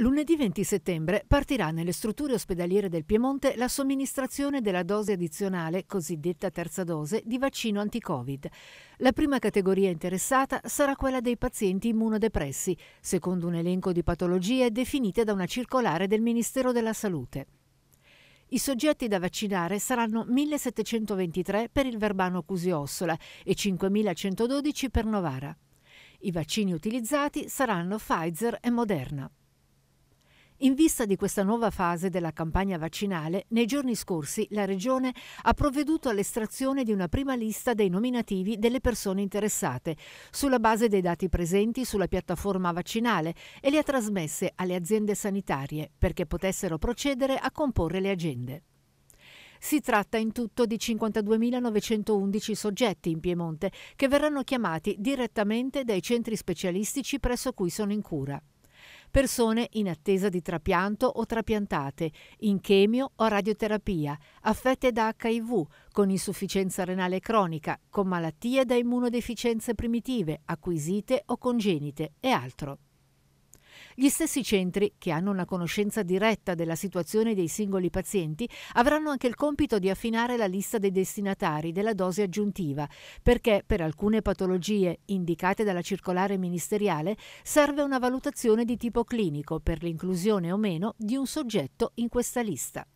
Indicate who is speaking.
Speaker 1: Lunedì 20 settembre partirà nelle strutture ospedaliere del Piemonte la somministrazione della dose addizionale, cosiddetta terza dose, di vaccino anti-Covid. La prima categoria interessata sarà quella dei pazienti immunodepressi, secondo un elenco di patologie definite da una circolare del Ministero della Salute. I soggetti da vaccinare saranno 1723 per il Verbano Cusiossola e 5112 per Novara. I vaccini utilizzati saranno Pfizer e Moderna. In vista di questa nuova fase della campagna vaccinale, nei giorni scorsi la Regione ha provveduto all'estrazione di una prima lista dei nominativi delle persone interessate, sulla base dei dati presenti sulla piattaforma vaccinale e li ha trasmesse alle aziende sanitarie perché potessero procedere a comporre le agende. Si tratta in tutto di 52.911 soggetti in Piemonte che verranno chiamati direttamente dai centri specialistici presso cui sono in cura persone in attesa di trapianto o trapiantate, in chemio o radioterapia, affette da HIV, con insufficienza renale cronica, con malattie da immunodeficienze primitive, acquisite o congenite e altro. Gli stessi centri, che hanno una conoscenza diretta della situazione dei singoli pazienti, avranno anche il compito di affinare la lista dei destinatari della dose aggiuntiva, perché per alcune patologie indicate dalla circolare ministeriale serve una valutazione di tipo clinico per l'inclusione o meno di un soggetto in questa lista.